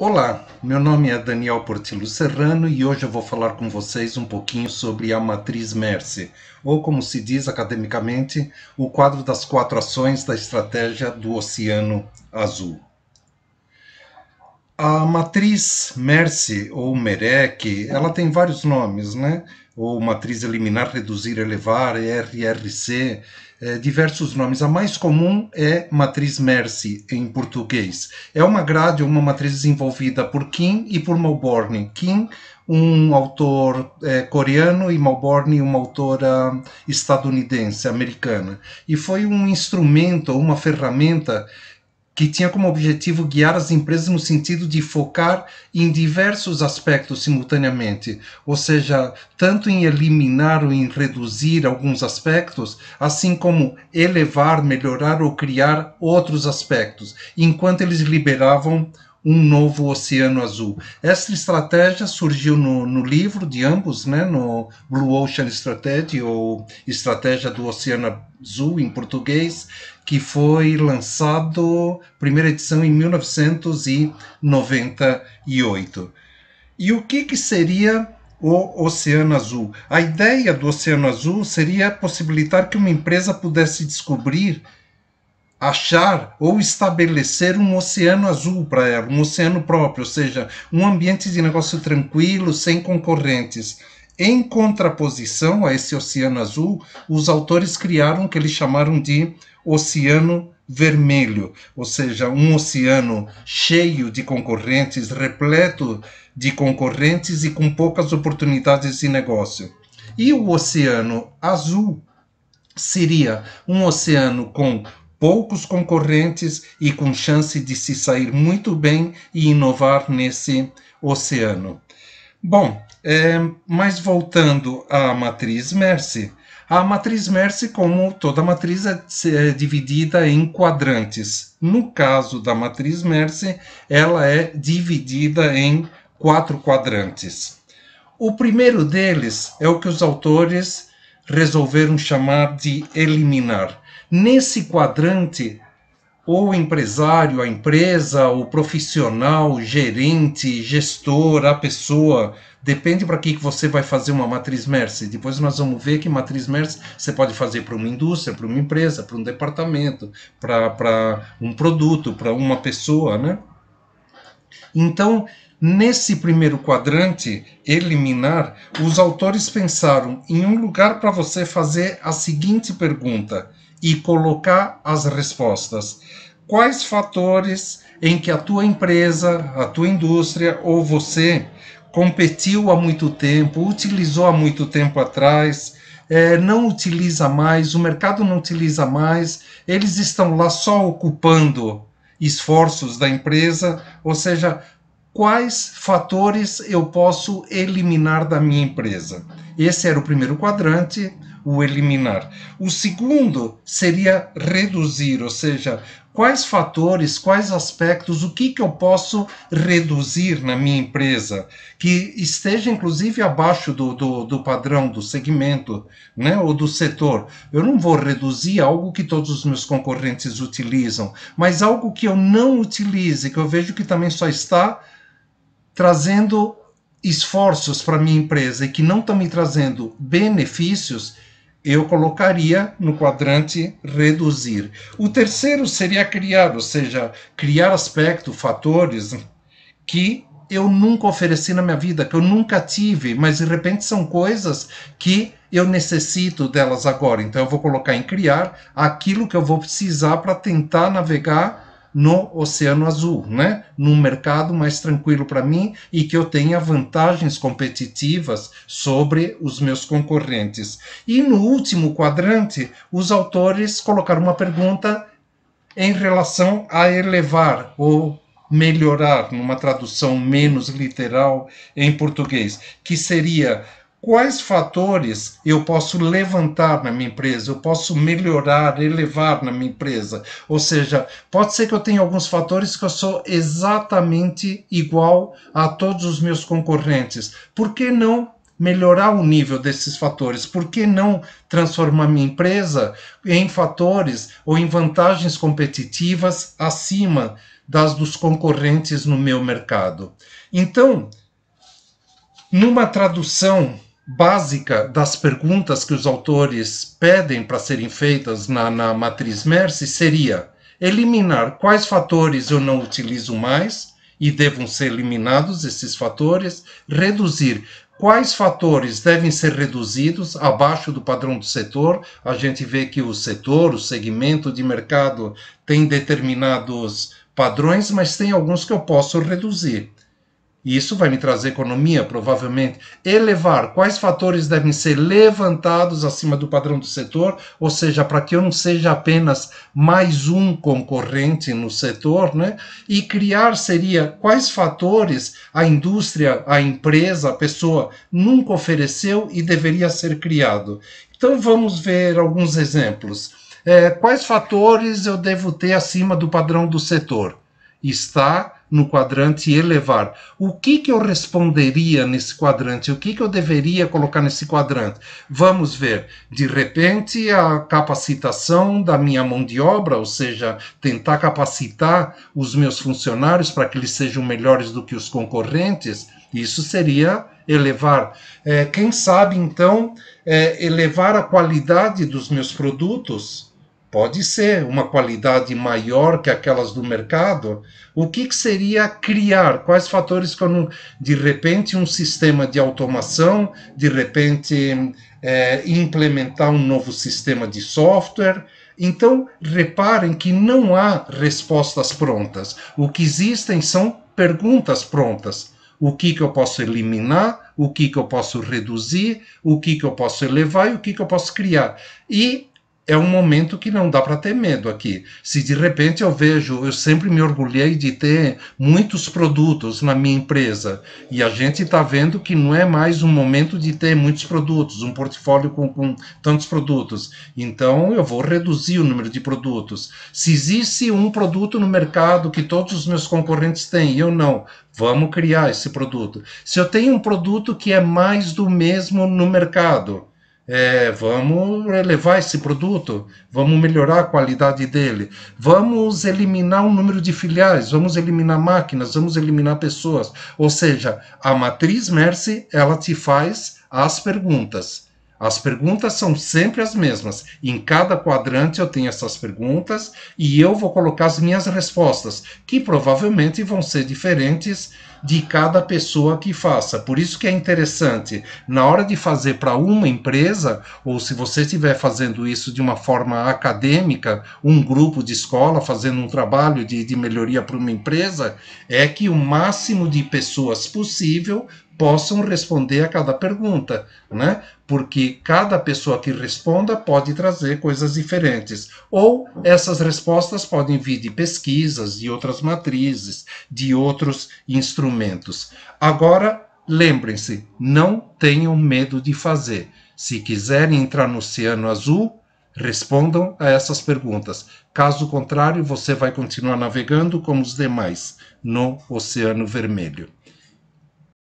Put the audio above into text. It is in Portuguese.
Olá, meu nome é Daniel Portillo Serrano e hoje eu vou falar com vocês um pouquinho sobre a matriz MERCE, ou como se diz academicamente, o quadro das quatro ações da estratégia do Oceano Azul. A matriz MERCE ou MEREC, ela tem vários nomes, né? Ou matriz eliminar, reduzir, elevar, RRC, eh, diversos nomes. A mais comum é matriz Mercy, em português. É uma grade, uma matriz desenvolvida por Kim e por Melbourne Kim, um autor é, coreano, e Melbourne uma autora estadunidense, americana. E foi um instrumento, uma ferramenta que tinha como objetivo guiar as empresas no sentido de focar em diversos aspectos simultaneamente, ou seja, tanto em eliminar ou em reduzir alguns aspectos, assim como elevar, melhorar ou criar outros aspectos, enquanto eles liberavam um novo oceano azul. Esta estratégia surgiu no, no livro de ambos, né, no Blue Ocean Strategy, ou Estratégia do Oceano Azul em português, que foi lançado, primeira edição, em 1998. E o que, que seria o Oceano Azul? A ideia do Oceano Azul seria possibilitar que uma empresa pudesse descobrir achar ou estabelecer um oceano azul para ela, um oceano próprio, ou seja, um ambiente de negócio tranquilo, sem concorrentes. Em contraposição a esse oceano azul, os autores criaram o que eles chamaram de oceano vermelho, ou seja, um oceano cheio de concorrentes, repleto de concorrentes e com poucas oportunidades de negócio. E o oceano azul seria um oceano com poucos concorrentes e com chance de se sair muito bem e inovar nesse oceano. Bom, é, mas voltando à matriz Mercy, a matriz Mercy, como toda matriz, é, é dividida em quadrantes. No caso da matriz Mercy, ela é dividida em quatro quadrantes. O primeiro deles é o que os autores resolveram chamar de eliminar. Nesse quadrante, o empresário, a empresa, o profissional, o gerente, gestor, a pessoa, depende para que, que você vai fazer uma matriz MERS. Depois nós vamos ver que matriz MERS você pode fazer para uma indústria, para uma empresa, para um departamento, para um produto, para uma pessoa, né? Então, Nesse primeiro quadrante eliminar, os autores pensaram em um lugar para você fazer a seguinte pergunta: e colocar as respostas. Quais fatores em que a tua empresa, a tua indústria ou você competiu há muito tempo, utilizou há muito tempo atrás, é, não utiliza mais, o mercado não utiliza mais, eles estão lá só ocupando esforços da empresa, ou seja, quais fatores eu posso eliminar da minha empresa. Esse era o primeiro quadrante o eliminar. O segundo seria reduzir, ou seja, quais fatores, quais aspectos, o que, que eu posso reduzir na minha empresa, que esteja inclusive abaixo do, do, do, padrão, do segmento né, ou do setor. Eu não vou reduzir algo que todos os meus concorrentes utilizam, mas algo que eu não utilize, que eu vejo que também só está trazendo esforços para minha empresa e que não está me trazendo benefícios, eu colocaria no quadrante reduzir. O terceiro seria criar, ou seja, criar aspectos, fatores que eu nunca ofereci na minha vida, que eu nunca tive, mas de repente são coisas que eu necessito delas agora. Então eu vou colocar em criar aquilo que eu vou precisar para tentar navegar no Oceano Azul, né? num mercado mais tranquilo para mim e que eu tenha vantagens competitivas sobre os meus concorrentes. E no último quadrante, os autores colocaram uma pergunta em relação a elevar ou melhorar, numa tradução menos literal em português, que seria quais fatores eu posso levantar na minha empresa, eu posso melhorar, elevar na minha empresa. Ou seja, pode ser que eu tenha alguns fatores que eu sou exatamente igual a todos os meus concorrentes. Por que não melhorar o nível desses fatores? Por que não transformar minha empresa em fatores ou em vantagens competitivas acima das dos concorrentes no meu mercado? Então, numa tradução básica das perguntas que os autores pedem para serem feitas na, na matriz MERSE seria eliminar quais fatores eu não utilizo mais e devam ser eliminados esses fatores, reduzir quais fatores devem ser reduzidos abaixo do padrão do setor. A gente vê que o setor, o segmento de mercado tem determinados padrões, mas tem alguns que eu posso reduzir isso vai me trazer economia, provavelmente. Elevar. Quais fatores devem ser levantados acima do padrão do setor? Ou seja, para que eu não seja apenas mais um concorrente no setor, né? E criar seria quais fatores a indústria, a empresa, a pessoa nunca ofereceu e deveria ser criado. Então vamos ver alguns exemplos. É, quais fatores eu devo ter acima do padrão do setor? Está no quadrante e elevar. O que, que eu responderia nesse quadrante? O que, que eu deveria colocar nesse quadrante? Vamos ver. De repente, a capacitação da minha mão de obra, ou seja, tentar capacitar os meus funcionários para que eles sejam melhores do que os concorrentes, isso seria elevar. É, quem sabe, então, é, elevar a qualidade dos meus produtos Pode ser uma qualidade maior que aquelas do mercado. O que, que seria criar? Quais fatores que não, de repente um sistema de automação, de repente é, implementar um novo sistema de software? Então reparem que não há respostas prontas. O que existem são perguntas prontas. O que, que eu posso eliminar? O que, que eu posso reduzir? O que, que eu posso elevar? E o que, que eu posso criar? E é um momento que não dá para ter medo aqui. Se de repente eu vejo, eu sempre me orgulhei de ter muitos produtos na minha empresa e a gente está vendo que não é mais um momento de ter muitos produtos, um portfólio com, com, tantos produtos. Então eu vou reduzir o número de produtos. Se existe um produto no mercado que todos os meus concorrentes têm e eu não, vamos criar esse produto. Se eu tenho um produto que é mais do mesmo no mercado é, vamos elevar é, esse produto, vamos melhorar a qualidade dele, vamos eliminar o número de filiais, vamos eliminar máquinas, vamos eliminar pessoas. Ou seja, a matriz Mercy, ela te faz as perguntas. As perguntas são sempre as mesmas. Em cada quadrante eu tenho essas perguntas e eu vou colocar as minhas respostas, que provavelmente vão ser diferentes de cada pessoa que faça. Por isso que é interessante, na hora de fazer para uma empresa, ou se você estiver fazendo isso de uma forma acadêmica, um grupo de escola fazendo um trabalho de, de melhoria para uma empresa, é que o máximo de pessoas possível possam responder a cada pergunta, né? Porque cada pessoa que responda pode trazer coisas diferentes. Ou essas respostas podem vir de pesquisas, de outras matrizes, de outros instrumentos. Agora, lembrem-se, não tenham medo de fazer. Se quiserem entrar no Oceano Azul, respondam a essas perguntas. Caso contrário, você vai continuar navegando como os demais no Oceano Vermelho.